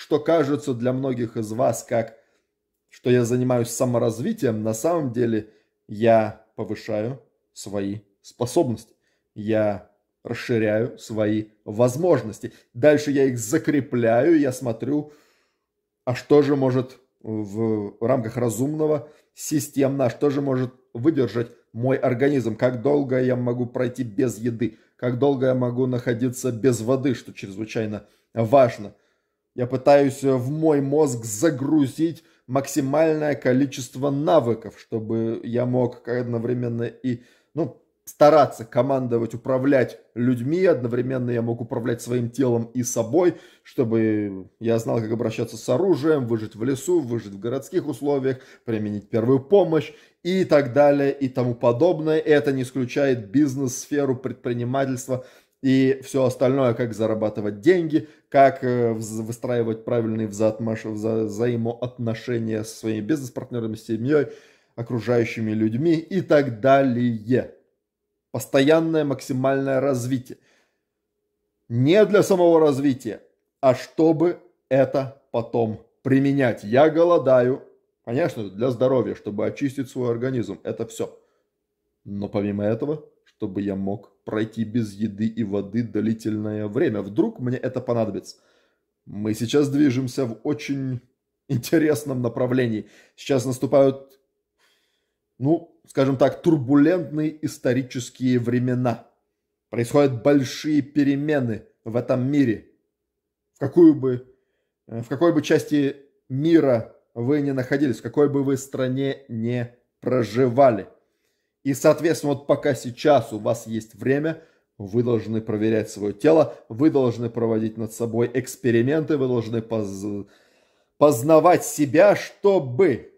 что кажется для многих из вас как, что я занимаюсь саморазвитием, на самом деле я повышаю свои способности. Я расширяю свои возможности. Дальше я их закрепляю, я смотрю, а что же может в рамках разумного системно, а что же может выдержать мой организм, как долго я могу пройти без еды, как долго я могу находиться без воды, что чрезвычайно важно. Я пытаюсь э, в мой мозг загрузить максимальное количество навыков, чтобы я мог одновременно и ну, стараться командовать, управлять людьми, одновременно я мог управлять своим телом и собой, чтобы я знал, как обращаться с оружием, выжить в лесу, выжить в городских условиях, применить первую помощь и так далее и тому подобное. это не исключает бизнес-сферу, предпринимательство и все остальное, как зарабатывать деньги, как э, выстраивать правильные вза взаимоотношения со своими бизнес-партнерами, семьей, окружающими людьми и так далее. Постоянное максимальное развитие. Не для самого развития, а чтобы это потом применять. Я голодаю, конечно, для здоровья, чтобы очистить свой организм. Это все. Но помимо этого, чтобы я мог пройти без еды и воды длительное время. Вдруг мне это понадобится. Мы сейчас движемся в очень интересном направлении. Сейчас наступают, ну, скажем так, турбулентные исторические времена. Происходят большие перемены в этом мире. В какую бы, э, в какой бы части мира вы ни находились, в какой бы вы стране не проживали – и, соответственно, вот пока сейчас у вас есть время, вы должны проверять свое тело, вы должны проводить над собой эксперименты, вы должны поз... познавать себя, чтобы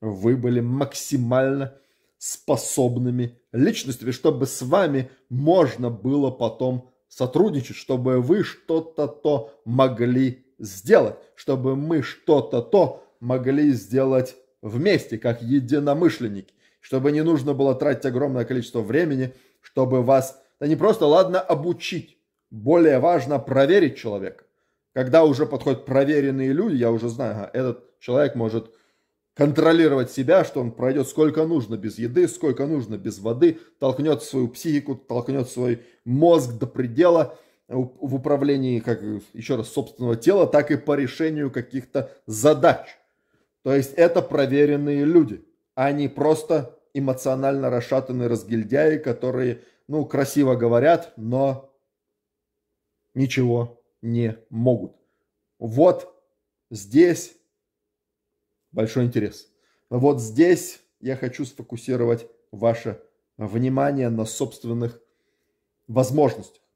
вы были максимально способными личностями, чтобы с вами можно было потом сотрудничать, чтобы вы что-то то могли сделать, чтобы мы что-то то могли сделать вместе, как единомышленники, чтобы не нужно было тратить огромное количество времени, чтобы вас, да не просто, ладно, обучить. Более важно проверить человека. Когда уже подходят проверенные люди, я уже знаю, ага, этот человек может контролировать себя, что он пройдет сколько нужно без еды, сколько нужно без воды, толкнет свою психику, толкнет свой мозг до предела в управлении, как еще раз, собственного тела, так и по решению каких-то задач. То есть это проверенные люди, а не просто эмоционально расшатанные разгильдяи, которые, ну, красиво говорят, но ничего не могут. Вот здесь большой интерес. Вот здесь я хочу сфокусировать ваше внимание на собственных возможностях.